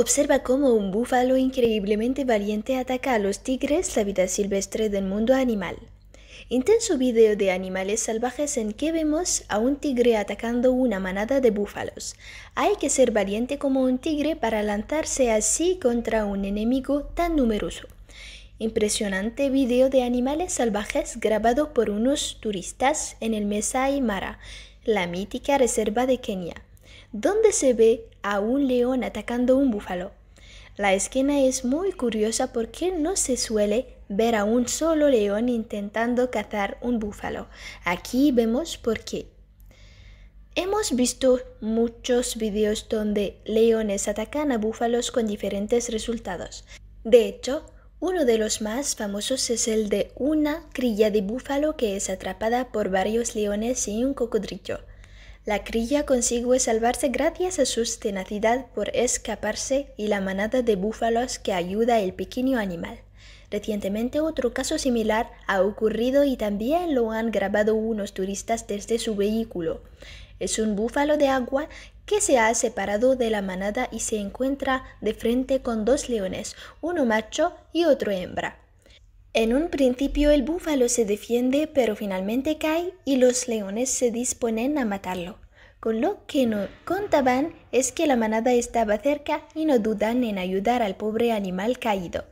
Observa cómo un búfalo increíblemente valiente ataca a los tigres, la vida silvestre del mundo animal. Intenso video de animales salvajes en que vemos a un tigre atacando una manada de búfalos. Hay que ser valiente como un tigre para lanzarse así contra un enemigo tan numeroso. Impresionante video de animales salvajes grabado por unos turistas en el Masai Mara, la mítica reserva de Kenia. ¿Dónde se ve a un león atacando un búfalo. La esquina es muy curiosa porque no se suele ver a un solo león intentando cazar un búfalo. Aquí vemos por qué. Hemos visto muchos videos donde leones atacan a búfalos con diferentes resultados. De hecho, uno de los más famosos es el de una crilla de búfalo que es atrapada por varios leones y un cocodrillo. La crilla consigue salvarse gracias a su tenacidad por escaparse y la manada de búfalos que ayuda al pequeño animal. Recientemente otro caso similar ha ocurrido y también lo han grabado unos turistas desde su vehículo. Es un búfalo de agua que se ha separado de la manada y se encuentra de frente con dos leones, uno macho y otro hembra. En un principio el búfalo se defiende pero finalmente cae y los leones se disponen a matarlo. Con lo que no contaban es que la manada estaba cerca y no dudan en ayudar al pobre animal caído.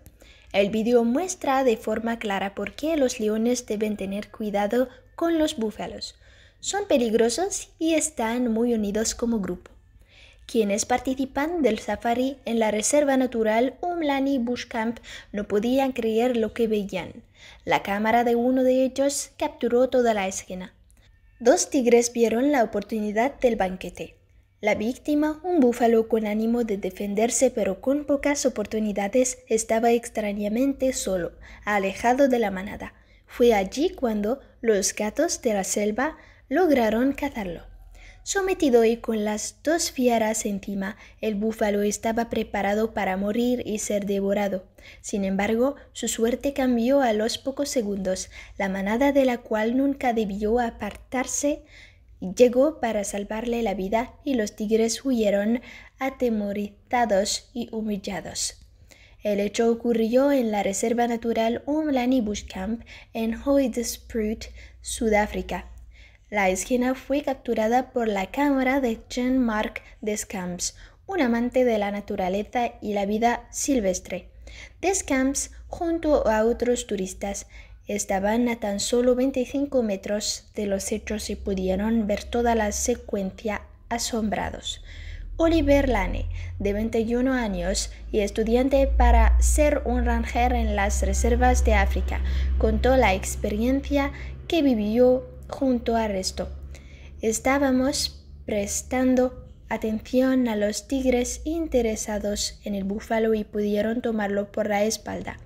El vídeo muestra de forma clara por qué los leones deben tener cuidado con los búfalos. Son peligrosos y están muy unidos como grupo. Quienes participan del safari en la Reserva Natural Umlani Bushcamp no podían creer lo que veían. La cámara de uno de ellos capturó toda la escena. Dos tigres vieron la oportunidad del banquete. La víctima, un búfalo con ánimo de defenderse pero con pocas oportunidades, estaba extrañamente solo, alejado de la manada. Fue allí cuando los gatos de la selva lograron cazarlo. Sometido y con las dos fieras encima, el búfalo estaba preparado para morir y ser devorado. Sin embargo, su suerte cambió a los pocos segundos. La manada de la cual nunca debió apartarse llegó para salvarle la vida y los tigres huyeron atemorizados y humillados. El hecho ocurrió en la Reserva Natural Omlani Bush Camp en Hoedspruit, Sudáfrica. La esquina fue capturada por la cámara de Jean-Marc Descamps, un amante de la naturaleza y la vida silvestre. Descamps, junto a otros turistas, estaban a tan solo 25 metros de los hechos y pudieron ver toda la secuencia asombrados. Oliver Lane, de 21 años y estudiante para ser un ranger en las reservas de África, contó la experiencia que vivió junto al resto. Estábamos prestando atención a los tigres interesados en el búfalo y pudieron tomarlo por la espalda.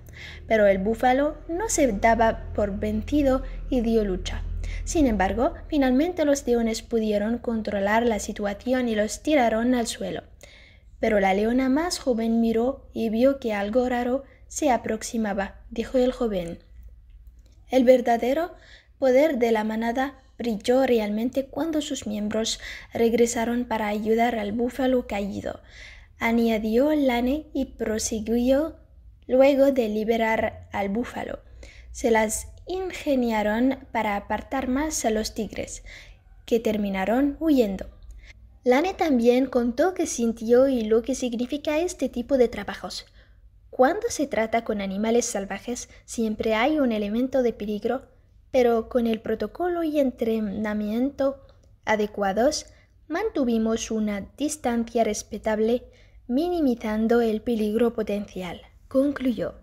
Pero el búfalo no se daba por vencido y dio lucha. Sin embargo, finalmente los leones pudieron controlar la situación y los tiraron al suelo. Pero la leona más joven miró y vio que algo raro se aproximaba, dijo el joven. El verdadero poder de la manada brilló realmente cuando sus miembros regresaron para ayudar al búfalo caído, añadió Lane y prosiguió luego de liberar al búfalo. Se las ingeniaron para apartar más a los tigres, que terminaron huyendo. Lane también contó que sintió y lo que significa este tipo de trabajos. Cuando se trata con animales salvajes, siempre hay un elemento de peligro pero con el protocolo y entrenamiento adecuados mantuvimos una distancia respetable, minimizando el peligro potencial, concluyó.